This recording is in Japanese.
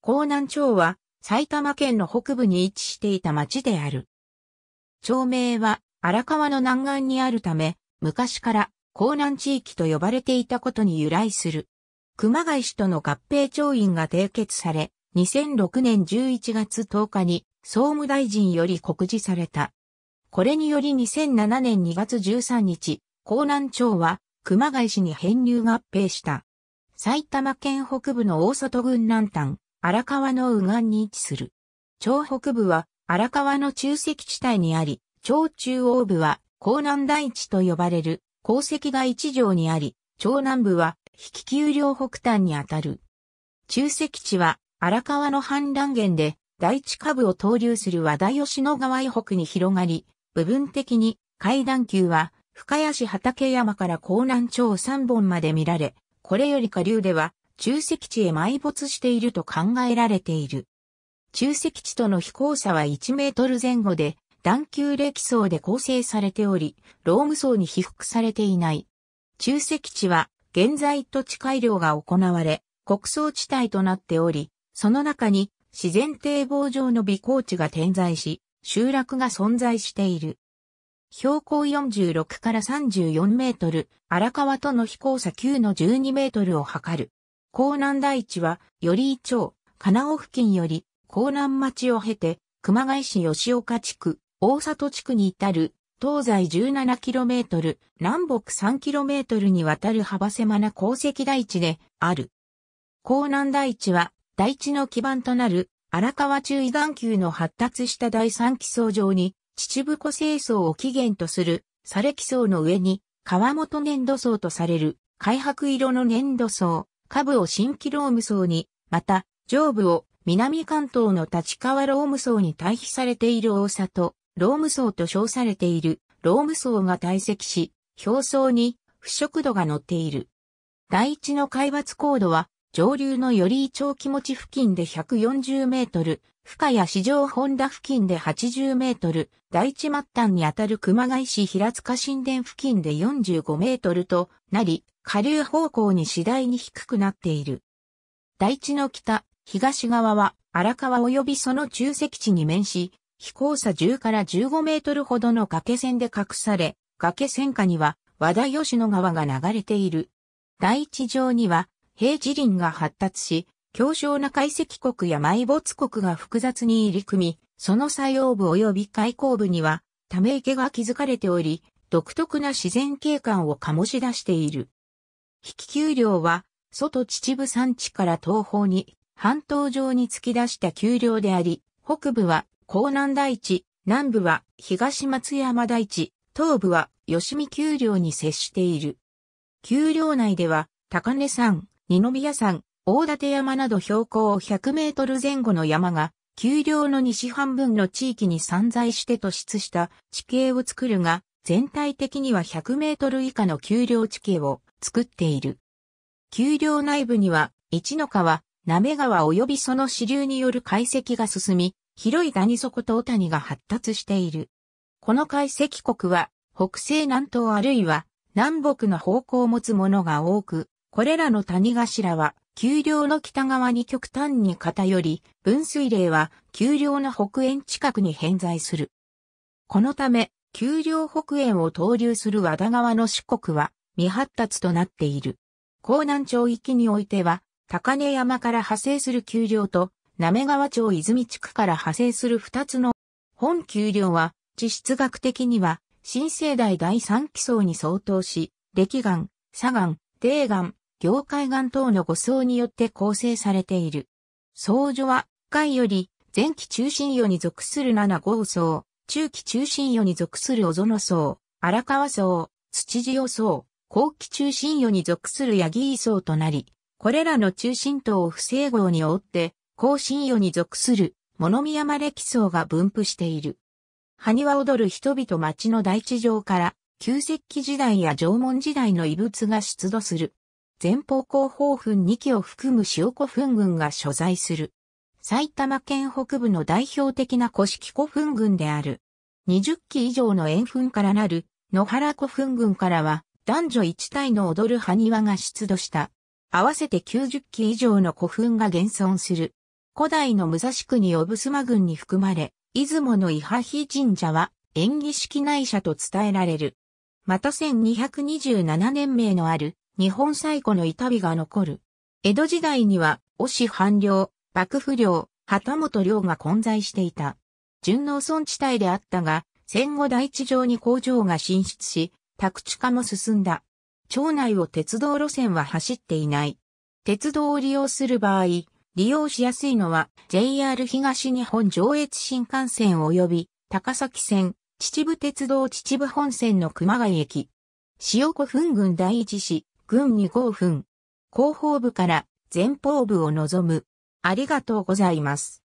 江南町は埼玉県の北部に位置していた町である。町名は荒川の南岸にあるため、昔から江南地域と呼ばれていたことに由来する。熊谷市との合併調印が締結され、2006年11月10日に総務大臣より告示された。これにより2007年2月13日、江南町は熊谷市に編入合併した。埼玉県北部の大里郡南端、荒川の右岸に位置する。町北部は荒川の中石地帯にあり、町中央部は江南大地と呼ばれる鉱石が一条にあり、町南部は引き丘陵北端にあたる。中石地は荒川の氾濫源で大地下部を投流する和田吉野川以北に広がり、部分的に階段級は深谷市畠山から江南町三本まで見られ、これより下流では中石地へ埋没していると考えられている。中石地との飛行差は1メートル前後で、段球歴層で構成されており、ローム層に被覆されていない。中石地は、現在土地改良が行われ、国層地帯となっており、その中に自然堤防上の微高地が点在し、集落が存在している。標高46から34メートル、荒川との飛行差9の12メートルを測る。江南台地は、より一町、金尾付近より、江南町を経て、熊谷市吉岡地区、大里地区に至る、東西 17km、南北 3km にわたる幅狭な鉱石台地である。江南台地は、台地の基盤となる、荒川中遺岩球の発達した第三基層上に、秩父湖清層を起源とする、砂れ基層の上に、川本粘土層とされる、開白色の粘土層、下部を新規ローム層に、また、上部を南関東の立川ローム層に対比されている大里、ローム層と称されているローム層が堆積し、表層に腐食度が乗っている。第一の海抜高度は上流のより長気持ち付近で140メートル、深谷市場本田付近で80メートル、第一末端にあたる熊谷市平塚神殿付近で45メートルとなり、下流方向に次第に低くなっている。大地の北、東側は荒川及びその中石地に面し、飛行差10から15メートルほどの崖線で隠され、崖線下には和田吉野川が流れている。第一上には平地林が発達し、強小な解析国や埋没国が複雑に入り組み、その作用部及び開口部には、ため池が築かれており、独特な自然景観を醸し出している。引き丘陵は、外秩父山地から東方に、半島上に突き出した丘陵であり、北部は江南大地、南部は東松山台地、東部は吉見丘陵に接している。丘陵内では、高根山、二宮山、大館山など標高100メートル前後の山が、丘陵の西半分の地域に散在して突出した地形を作るが、全体的には100メートル以下の丘陵地形を作っている。丘陵内部には、一の川、なめ川及びその支流による解析が進み、広い谷底と尾谷が発達している。この解析国は、北西南東あるいは南北の方向を持つものが多く、これらの谷頭は、丘陵の北側に極端に偏り、分水嶺は丘陵の北縁近くに偏在する。このため、丘陵北縁を投流する和田川の四国は未発達となっている。江南町域においては、高根山から派生する丘陵と、滑川町泉地区から派生する二つの本丘陵は、地質学的には、新生代第三基層に相当し、歴岩、砂岩、低岩、業界岩等の5層によって構成されている。層序は、海より前期中心世に属する七号層、中期中心世に属する小園層、荒川層、土塩層、後期中心世に属する八木層となり、これらの中心等を不整合に覆って、後心世に属する物見山歴層が分布している。埴輪踊る人々町の大地上から、旧石器時代や縄文時代の遺物が出土する。前方後方墳2基を含む塩古墳群が所在する。埼玉県北部の代表的な古式古墳群である。20基以上の円墳からなる野原古墳群からは男女1体の踊る埴輪が出土した。合わせて90基以上の古墳が現存する。古代の武蔵国小間群に含まれ、出雲の伊波比神社は縁起式内社と伝えられる。また1227年名のある日本最古の痛みが残る。江戸時代には、押し藩領、幕府領、旗本領が混在していた。順農村地帯であったが、戦後第一条に工場が進出し、宅地化も進んだ。町内を鉄道路線は走っていない。鉄道を利用する場合、利用しやすいのは JR 東日本上越新幹線及び高崎線、秩父鉄道秩父本線の熊谷駅。塩古墳群第一市、軍に興分。後方部から前方部を望む。ありがとうございます。